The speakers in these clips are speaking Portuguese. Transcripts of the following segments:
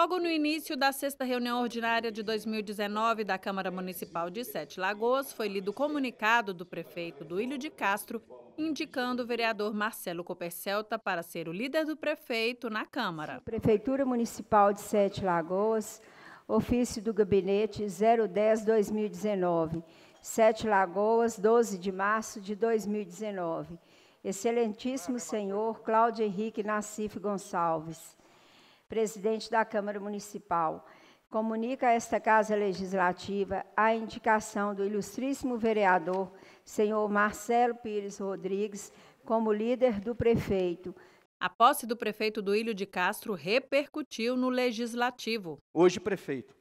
Logo no início da sexta reunião ordinária de 2019 da Câmara Municipal de Sete Lagoas, foi lido o comunicado do prefeito Duílio de Castro indicando o vereador Marcelo Copercelta para ser o líder do prefeito na Câmara. Prefeitura Municipal de Sete Lagoas, ofício do gabinete 010-2019, Sete Lagoas, 12 de março de 2019. Excelentíssimo senhor Cláudio Henrique Nassif Gonçalves presidente da Câmara Municipal, comunica a esta Casa Legislativa a indicação do ilustríssimo vereador, senhor Marcelo Pires Rodrigues, como líder do prefeito. A posse do prefeito do Ilho de Castro repercutiu no legislativo. Hoje, prefeito,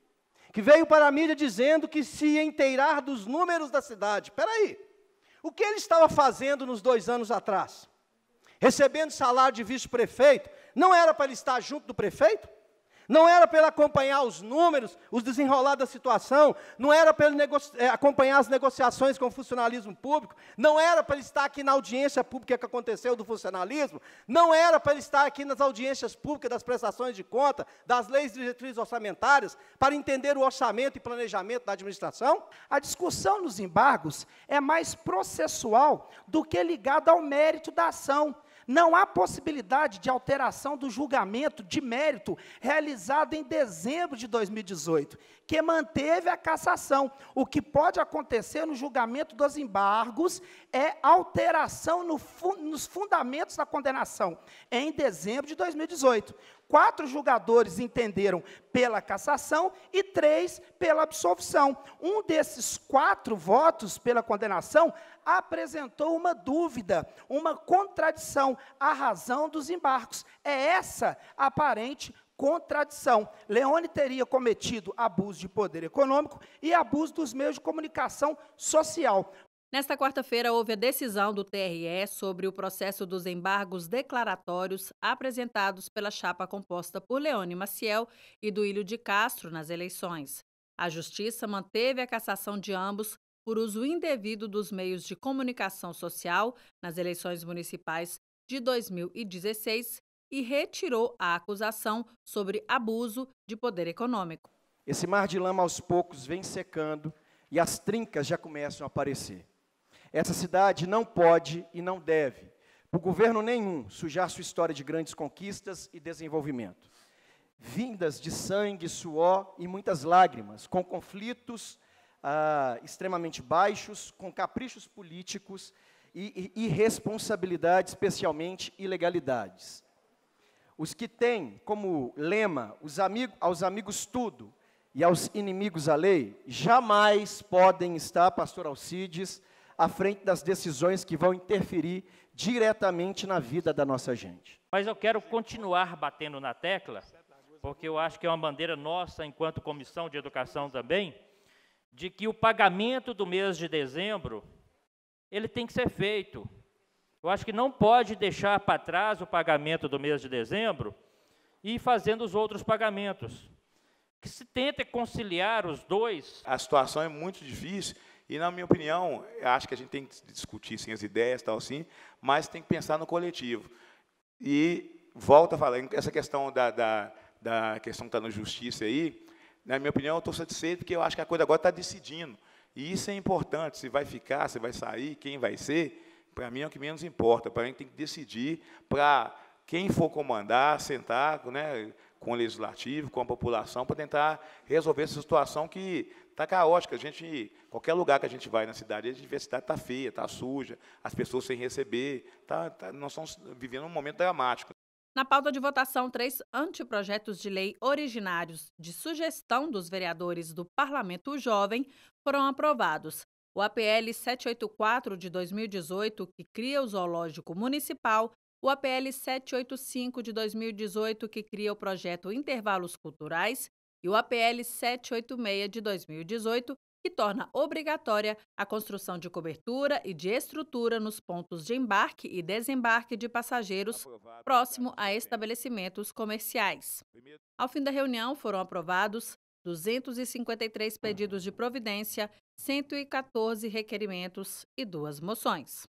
que veio para a mídia dizendo que se inteirar dos números da cidade. Peraí, o que ele estava fazendo nos dois anos atrás? recebendo salário de vice-prefeito, não era para ele estar junto do prefeito? Não era para ele acompanhar os números, os desenrolar da situação, não era para ele eh, acompanhar as negociações com o funcionalismo público, não era para ele estar aqui na audiência pública que aconteceu do funcionalismo, não era para ele estar aqui nas audiências públicas das prestações de conta, das leis diretrizes orçamentárias, para entender o orçamento e planejamento da administração? A discussão nos embargos é mais processual do que ligada ao mérito da ação não há possibilidade de alteração do julgamento de mérito realizado em dezembro de 2018, que manteve a cassação. O que pode acontecer no julgamento dos embargos é alteração no fu nos fundamentos da condenação, em dezembro de 2018. Quatro julgadores entenderam pela cassação e três pela absolvição. Um desses quatro votos pela condenação apresentou uma dúvida, uma contradição à razão dos embarcos. É essa a aparente contradição. Leone teria cometido abuso de poder econômico e abuso dos meios de comunicação social. Nesta quarta-feira, houve a decisão do TRE sobre o processo dos embargos declaratórios apresentados pela chapa composta por Leone Maciel e do Duílio de Castro nas eleições. A Justiça manteve a cassação de ambos por uso indevido dos meios de comunicação social nas eleições municipais de 2016 e retirou a acusação sobre abuso de poder econômico. Esse mar de lama aos poucos vem secando e as trincas já começam a aparecer. Essa cidade não pode e não deve, por governo nenhum, sujar sua história de grandes conquistas e desenvolvimento. Vindas de sangue, suor e muitas lágrimas, com conflitos, ah, extremamente baixos, com caprichos políticos e, irresponsabilidade, especialmente ilegalidades. Os que têm como lema os amigos aos amigos tudo e aos inimigos a lei, jamais podem estar, pastor Alcides, à frente das decisões que vão interferir diretamente na vida da nossa gente. Mas eu quero continuar batendo na tecla, porque eu acho que é uma bandeira nossa enquanto comissão de educação também, de que o pagamento do mês de dezembro ele tem que ser feito. Eu acho que não pode deixar para trás o pagamento do mês de dezembro e ir fazendo os outros pagamentos. Que se tente conciliar os dois. A situação é muito difícil e, na minha opinião, acho que a gente tem que discutir sim, as ideias, tal assim, mas tem que pensar no coletivo. E volta a falar, essa questão da, da, da questão que está na justiça aí, na minha opinião, eu estou satisfeito porque eu acho que a coisa agora está decidindo. E isso é importante, se vai ficar, se vai sair, quem vai ser, para mim é o que menos importa. Para mim tem que decidir para quem for comandar, sentar né, com o legislativo, com a população, para tentar resolver essa situação que está caótica. A gente, qualquer lugar que a gente vai na cidade, a diversidade está feia, está suja, as pessoas sem receber. Tá, tá, nós estamos vivendo um momento dramático. Na pauta de votação, três anteprojetos de lei originários de sugestão dos vereadores do Parlamento Jovem foram aprovados. O APL 784 de 2018, que cria o Zoológico Municipal, o APL 785 de 2018, que cria o projeto Intervalos Culturais, e o APL 786 de 2018, que torna obrigatória a construção de cobertura e de estrutura nos pontos de embarque e desembarque de passageiros próximo a estabelecimentos comerciais. Ao fim da reunião, foram aprovados 253 pedidos de providência, 114 requerimentos e duas moções.